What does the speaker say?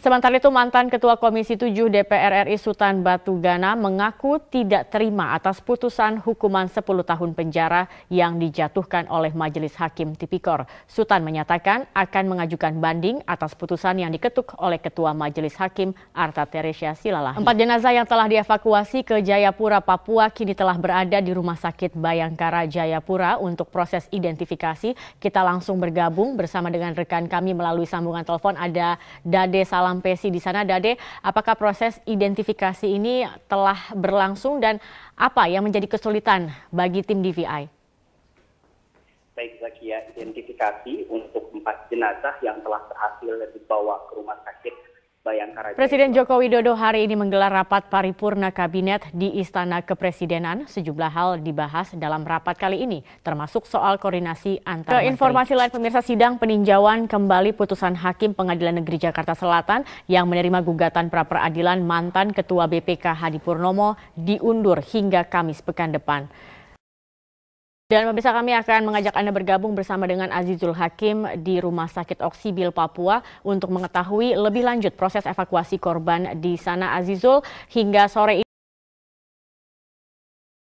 Sementara itu mantan Ketua Komisi 7 DPR RI Sultan Batu Gana mengaku tidak terima atas putusan hukuman 10 tahun penjara yang dijatuhkan oleh Majelis Hakim Tipikor. Sultan menyatakan akan mengajukan banding atas putusan yang diketuk oleh Ketua Majelis Hakim Arta Teresia Silalah. Empat jenazah yang telah dievakuasi ke Jayapura, Papua kini telah berada di Rumah Sakit Bayangkara Jayapura untuk proses identifikasi. Kita langsung bergabung bersama dengan rekan kami melalui sambungan telepon ada Dade Salam Lampesi di sana. Dade, apakah proses identifikasi ini telah berlangsung dan apa yang menjadi kesulitan bagi tim DVI? Baik Zakia, ya, identifikasi untuk empat jenazah yang telah berhasil dibawa ke rumah sakit Bayangkara. Presiden Joko Widodo hari ini menggelar rapat paripurna kabinet di Istana Kepresidenan. Sejumlah hal dibahas dalam rapat kali ini, termasuk soal koordinasi antar. Ke informasi lain pemirsa sidang peninjauan kembali putusan Hakim Pengadilan Negeri Jakarta Selatan yang menerima gugatan pra peradilan mantan Ketua BPK Hadi Purnomo diundur hingga Kamis pekan depan. Dan pemirsa kami akan mengajak Anda bergabung bersama dengan Azizul Hakim di Rumah Sakit Oksibil, Papua untuk mengetahui lebih lanjut proses evakuasi korban di sana. Azizul, hingga sore ini.